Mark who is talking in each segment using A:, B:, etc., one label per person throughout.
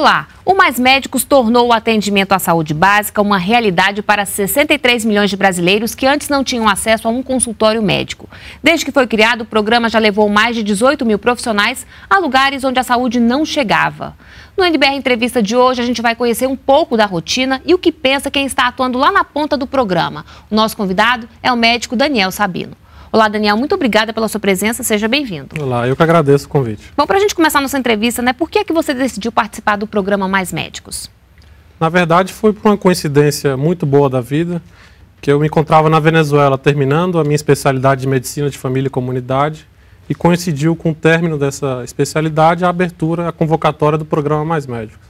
A: Olá!
B: O Mais Médicos tornou o atendimento à saúde básica uma realidade para 63 milhões de brasileiros que antes não tinham acesso a um consultório médico. Desde que foi criado, o programa já levou mais de 18 mil profissionais a lugares onde a saúde não chegava. No NBR Entrevista de hoje, a gente vai conhecer um pouco da rotina e o que pensa quem está atuando lá na ponta do programa. O nosso convidado é o médico Daniel Sabino. Olá, Daniel, muito obrigada pela sua presença, seja bem-vindo.
A: Olá, eu que agradeço o convite.
B: Bom, para a gente começar nossa entrevista, né, por que é que você decidiu participar do programa Mais Médicos?
A: Na verdade, foi por uma coincidência muito boa da vida, que eu me encontrava na Venezuela terminando a minha especialidade de medicina de família e comunidade e coincidiu com o término dessa especialidade a abertura, a convocatória do programa Mais Médicos.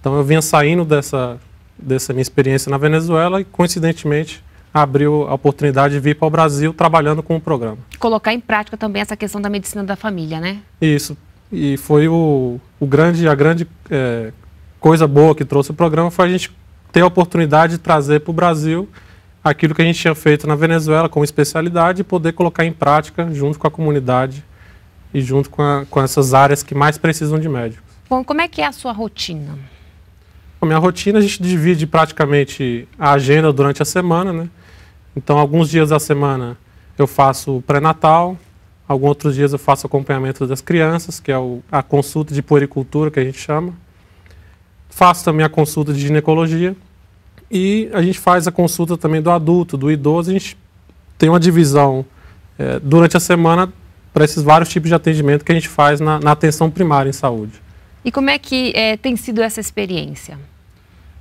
A: Então eu vinha saindo dessa, dessa minha experiência na Venezuela e coincidentemente abriu a oportunidade de vir para o Brasil trabalhando com o programa.
B: Colocar em prática também essa questão da medicina da família, né?
A: Isso. E foi o, o grande, a grande é, coisa boa que trouxe o programa foi a gente ter a oportunidade de trazer para o Brasil aquilo que a gente tinha feito na Venezuela como especialidade e poder colocar em prática junto com a comunidade e junto com, a, com essas áreas que mais precisam de médicos.
B: Bom, como é que é a sua rotina?
A: A minha rotina a gente divide praticamente a agenda durante a semana, né? Então, alguns dias da semana eu faço pré-natal, alguns outros dias eu faço acompanhamento das crianças, que é o, a consulta de puericultura, que a gente chama. Faço também a consulta de ginecologia. E a gente faz a consulta também do adulto, do idoso. A gente tem uma divisão é, durante a semana para esses vários tipos de atendimento que a gente faz na, na atenção primária em saúde.
B: E como é que é, tem sido essa experiência?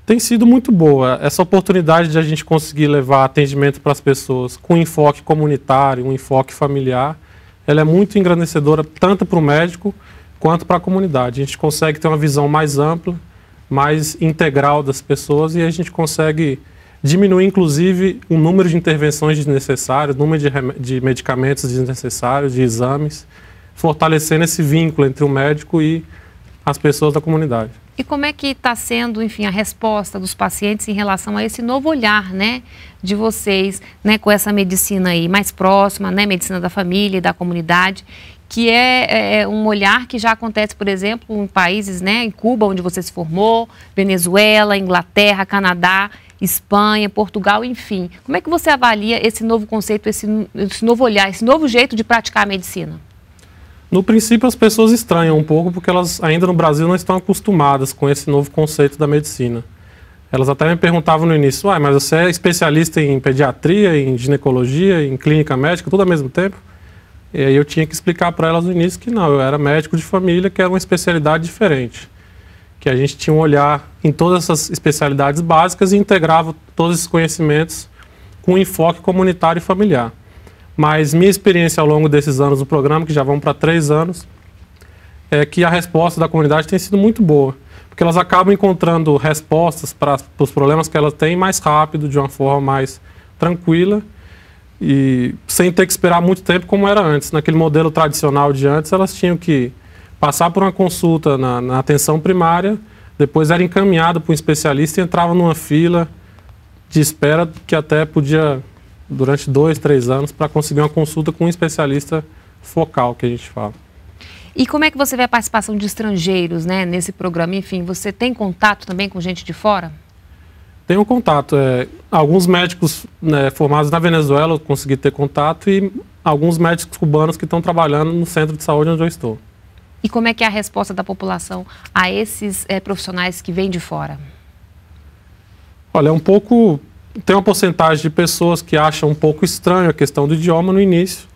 A: tem sido muito boa. Essa oportunidade de a gente conseguir levar atendimento para as pessoas com enfoque comunitário, um enfoque familiar, ela é muito engrandecedora tanto para o médico quanto para a comunidade. A gente consegue ter uma visão mais ampla, mais integral das pessoas e a gente consegue diminuir, inclusive, o número de intervenções desnecessárias, o número de, de medicamentos desnecessários, de exames, fortalecendo esse vínculo entre o médico e as pessoas da comunidade.
B: E como é que está sendo, enfim, a resposta dos pacientes em relação a esse novo olhar, né, de vocês, né, com essa medicina aí mais próxima, né, medicina da família e da comunidade, que é, é, é, um olhar que já acontece, por exemplo, em países, né, em Cuba, onde você se formou, Venezuela, Inglaterra, Canadá, Espanha, Portugal, enfim. Como é que você avalia esse novo conceito, esse, esse novo olhar, esse novo jeito de praticar a medicina?
A: No princípio, as pessoas estranham um pouco porque elas ainda no Brasil não estão acostumadas com esse novo conceito da medicina. Elas até me perguntavam no início, ah, mas você é especialista em pediatria, em ginecologia, em clínica médica, tudo ao mesmo tempo? E aí eu tinha que explicar para elas no início que não, eu era médico de família, que era uma especialidade diferente. Que a gente tinha um olhar em todas essas especialidades básicas e integrava todos esses conhecimentos com um enfoque comunitário e familiar. Mas minha experiência ao longo desses anos do programa, que já vão para três anos, é que a resposta da comunidade tem sido muito boa. Porque elas acabam encontrando respostas para os problemas que elas têm mais rápido, de uma forma mais tranquila e sem ter que esperar muito tempo como era antes. Naquele modelo tradicional de antes, elas tinham que passar por uma consulta na, na atenção primária, depois era encaminhadas para um especialista e entrava numa fila de espera que até podia durante dois, três anos para conseguir uma consulta com um especialista focal, que a gente fala.
B: E como é que você vê a participação de estrangeiros né, nesse programa? Enfim, você tem contato também com gente de fora?
A: Tenho contato. É, alguns médicos né, formados na Venezuela eu consegui ter contato e alguns médicos cubanos que estão trabalhando no centro de saúde onde eu estou.
B: E como é que é a resposta da população a esses é, profissionais que vêm de fora?
A: Olha, é um pouco tem uma porcentagem de pessoas que acham um pouco estranho a questão do idioma no início,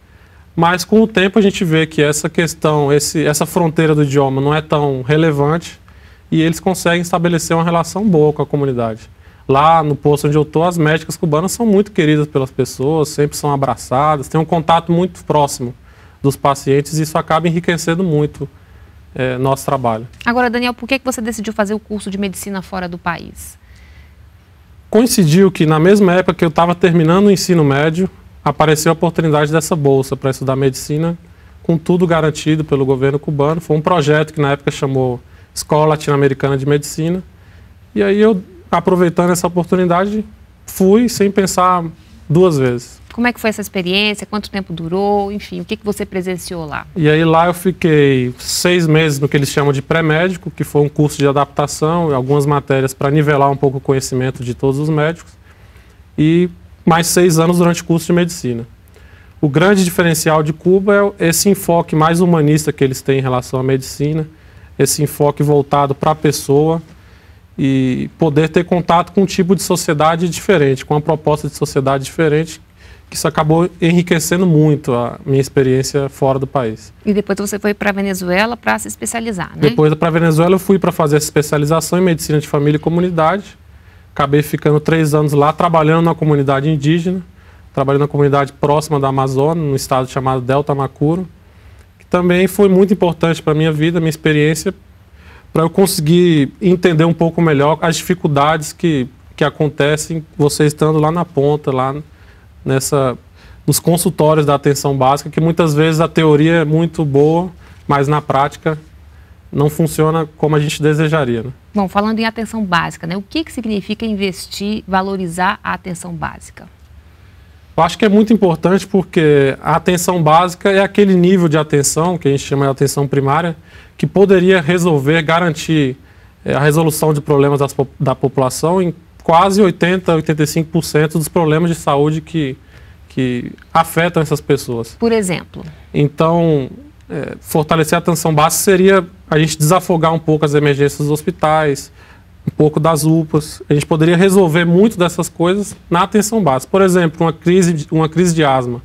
A: mas com o tempo a gente vê que essa questão, esse, essa fronteira do idioma não é tão relevante e eles conseguem estabelecer uma relação boa com a comunidade. Lá no posto onde eu estou, as médicas cubanas são muito queridas pelas pessoas, sempre são abraçadas, têm um contato muito próximo dos pacientes e isso acaba enriquecendo muito é, nosso trabalho.
B: Agora, Daniel, por que, que você decidiu fazer o curso de medicina fora do país?
A: coincidiu que na mesma época que eu estava terminando o ensino médio, apareceu a oportunidade dessa bolsa para estudar medicina, com tudo garantido pelo governo cubano. Foi um projeto que na época chamou Escola Latino-Americana de Medicina. E aí eu, aproveitando essa oportunidade, fui sem pensar duas vezes.
B: Como é que foi essa experiência? Quanto tempo durou? Enfim, o que, que você presenciou lá?
A: E aí lá eu fiquei seis meses no que eles chamam de pré-médico, que foi um curso de adaptação e algumas matérias para nivelar um pouco o conhecimento de todos os médicos. E mais seis anos durante o curso de medicina. O grande diferencial de Cuba é esse enfoque mais humanista que eles têm em relação à medicina, esse enfoque voltado para a pessoa e poder ter contato com um tipo de sociedade diferente, com uma proposta de sociedade diferente isso acabou enriquecendo muito a minha experiência fora do país.
B: E depois você foi para Venezuela para se especializar, né? Depois
A: para Venezuela eu fui para fazer essa especialização em medicina de família e comunidade. Acabei ficando três anos lá trabalhando na comunidade indígena, trabalhando na comunidade próxima da Amazônia, num estado chamado Delta Macuro, que também foi muito importante para minha vida, minha experiência, para eu conseguir entender um pouco melhor as dificuldades que que acontecem você estando lá na ponta, lá nessa nos consultórios da atenção básica, que muitas vezes a teoria é muito boa, mas na prática não funciona como a gente desejaria. Né? Bom,
B: falando em atenção básica, né, o que, que significa investir, valorizar a atenção básica?
A: Eu acho que é muito importante porque a atenção básica é aquele nível de atenção, que a gente chama de atenção primária, que poderia resolver, garantir eh, a resolução de problemas das, da população em quase 80, 85% dos problemas de saúde que, que afetam essas pessoas.
B: Por exemplo?
A: Então, é, fortalecer a atenção básica seria a gente desafogar um pouco as emergências dos hospitais, um pouco das UPAs. A gente poderia resolver muito dessas coisas na atenção básica. Por exemplo, uma crise, uma crise de asma,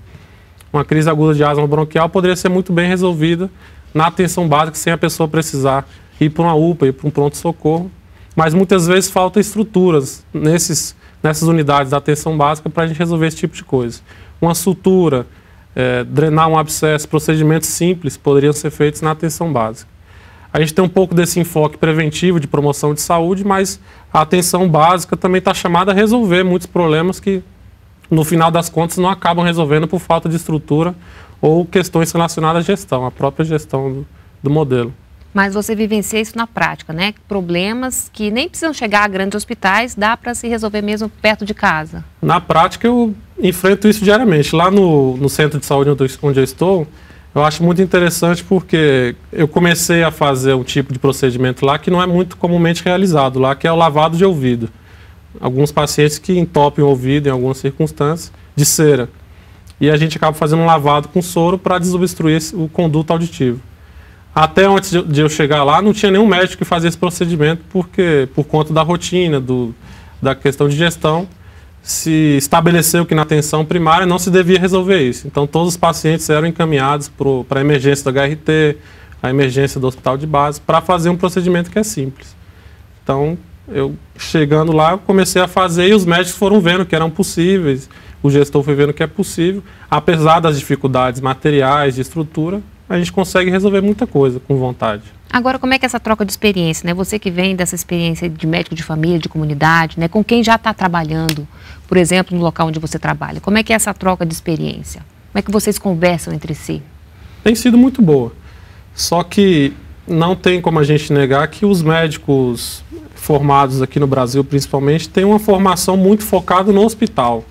A: uma crise aguda de asma bronquial poderia ser muito bem resolvida na atenção básica sem a pessoa precisar ir para uma UPA, ir para um pronto-socorro mas muitas vezes falta estruturas nesses, nessas unidades da atenção básica para a gente resolver esse tipo de coisa. Uma sutura, é, drenar um abscesso, procedimentos simples poderiam ser feitos na atenção básica. A gente tem um pouco desse enfoque preventivo de promoção de saúde, mas a atenção básica também está chamada a resolver muitos problemas que, no final das contas, não acabam resolvendo por falta de estrutura ou questões relacionadas à gestão, à própria gestão do, do modelo
B: mas você vivencia isso na prática, né? Problemas que nem precisam chegar a grandes hospitais, dá para se resolver mesmo perto de casa.
A: Na prática, eu enfrento isso diariamente. Lá no, no centro de saúde onde eu estou, eu acho muito interessante porque eu comecei a fazer um tipo de procedimento lá que não é muito comumente realizado lá, que é o lavado de ouvido. Alguns pacientes que entopem o ouvido em algumas circunstâncias de cera. E a gente acaba fazendo um lavado com soro para desobstruir o conduto auditivo. Até antes de eu chegar lá, não tinha nenhum médico que fazia esse procedimento porque por conta da rotina, do, da questão de gestão, se estabeleceu que na atenção primária não se devia resolver isso. Então todos os pacientes eram encaminhados para a emergência da HRT, a emergência do hospital de base, para fazer um procedimento que é simples. Então, eu chegando lá, comecei a fazer e os médicos foram vendo que eram possíveis, o gestor foi vendo que é possível, apesar das dificuldades materiais, de estrutura, a gente consegue resolver muita coisa com vontade.
B: Agora, como é que é essa troca de experiência, né? Você que vem dessa experiência de médico de família, de comunidade, né? Com quem já está trabalhando, por exemplo, no local onde você trabalha. Como é que é essa troca de experiência? Como é que vocês conversam entre si?
A: Tem sido muito boa. Só que não tem como a gente negar que os médicos formados aqui no Brasil, principalmente, têm uma formação muito focada no hospital.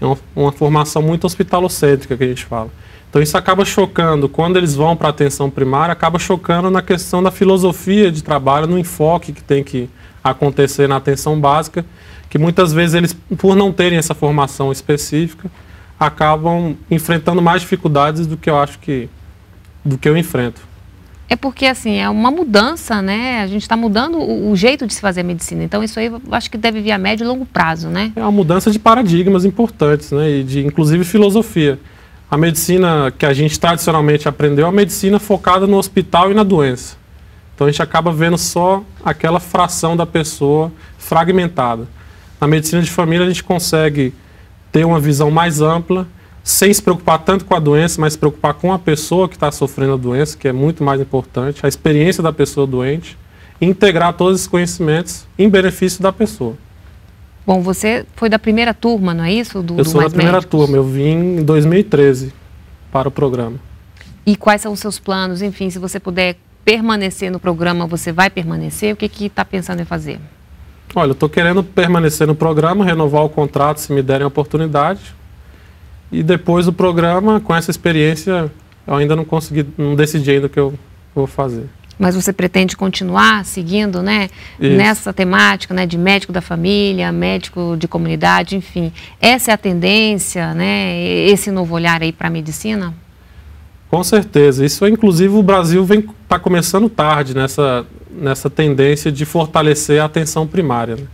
A: É uma, uma formação muito hospitalocêntrica que a gente fala. Então isso acaba chocando, quando eles vão para a atenção primária, acaba chocando na questão da filosofia de trabalho, no enfoque que tem que acontecer na atenção básica, que muitas vezes eles, por não terem essa formação específica, acabam enfrentando mais dificuldades do que eu acho que do que eu enfrento.
B: É porque, assim, é uma mudança, né? A gente está mudando o, o, jeito de se fazer medicina. Então, isso aí eu acho que deve vir a médio e longo prazo, né? É
A: uma mudança de paradigmas importantes, né? E de, inclusive, filosofia. A medicina que a gente tradicionalmente aprendeu é a medicina focada no hospital e na doença. Então, a gente acaba vendo só aquela fração da pessoa fragmentada. Na medicina de família, a gente consegue ter uma visão mais ampla sem se preocupar tanto com a doença, mas se preocupar com a pessoa que está sofrendo a doença, que é muito mais importante, a experiência da pessoa doente, e integrar todos esses conhecimentos em benefício da pessoa.
B: Bom, você foi da primeira turma, não é isso? Do, eu do sou da primeira
A: médicos. turma, eu vim em 2013 para o programa.
B: E quais são os seus planos? Enfim, se você puder permanecer no programa, você vai permanecer? O que está pensando em fazer?
A: Olha, eu estou querendo permanecer no programa, renovar o contrato se me derem a oportunidade e depois o programa, com essa experiência, eu ainda não consegui, não decidi ainda o que eu vou fazer.
B: Mas você pretende continuar seguindo, né, Isso. nessa temática, né, de médico da família, médico de comunidade, enfim. Essa é a tendência, né, esse novo olhar aí para a medicina?
A: Com certeza. Isso, inclusive, o Brasil vem está começando tarde nessa, nessa tendência de fortalecer a atenção primária. Né?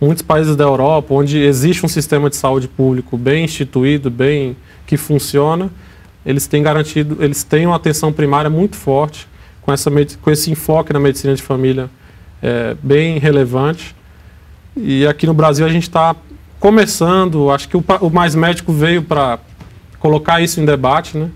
A: muitos países da Europa, onde existe um sistema de saúde público bem instituído, bem que funciona, eles têm garantido, eles têm uma atenção primária muito forte com, essa, com esse enfoque na medicina de família é, bem relevante. E aqui no Brasil a gente está começando, acho que o, o Mais Médico veio para colocar isso em debate, né?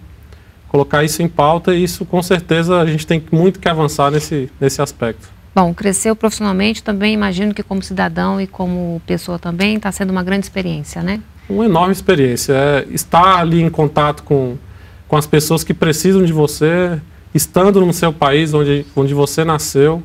A: colocar isso em pauta e isso com certeza a gente tem muito que avançar nesse, nesse aspecto.
B: Bom, cresceu profissionalmente também, imagino que como cidadão e como pessoa também está sendo uma grande experiência, né?
A: Uma enorme experiência. É estar ali em contato com, com as pessoas que precisam de você, estando no seu país onde, onde você nasceu,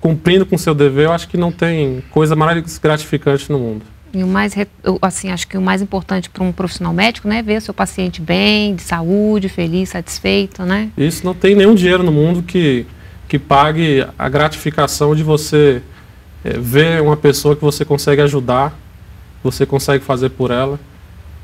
A: cumprindo com seu dever, eu acho que não tem coisa mais gratificante no mundo.
B: E o mais, assim, acho que o mais importante para um profissional médico, né, é ver seu paciente bem, de saúde, feliz, satisfeito, né?
A: Isso não tem nenhum dinheiro no mundo que que pague a gratificação de você é, ver uma pessoa que você consegue ajudar, você consegue fazer por ela.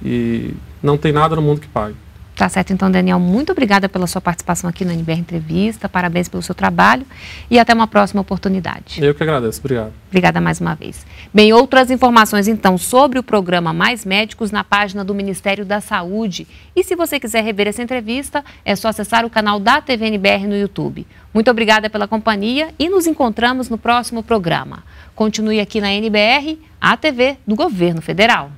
A: E não tem nada no mundo que pague.
B: Tá certo, então, Daniel, muito obrigada pela sua participação aqui na NBR Entrevista, parabéns pelo seu trabalho e até uma próxima oportunidade.
A: Eu que agradeço, obrigado.
B: Obrigada mais uma vez. Bem, outras informações, então, sobre o programa Mais Médicos na página do Ministério da Saúde. E se você quiser rever essa entrevista, é só acessar o canal da TV NBR no YouTube. Muito obrigada pela companhia e nos encontramos no próximo programa. Continue aqui na NBR, a TV do Governo Federal.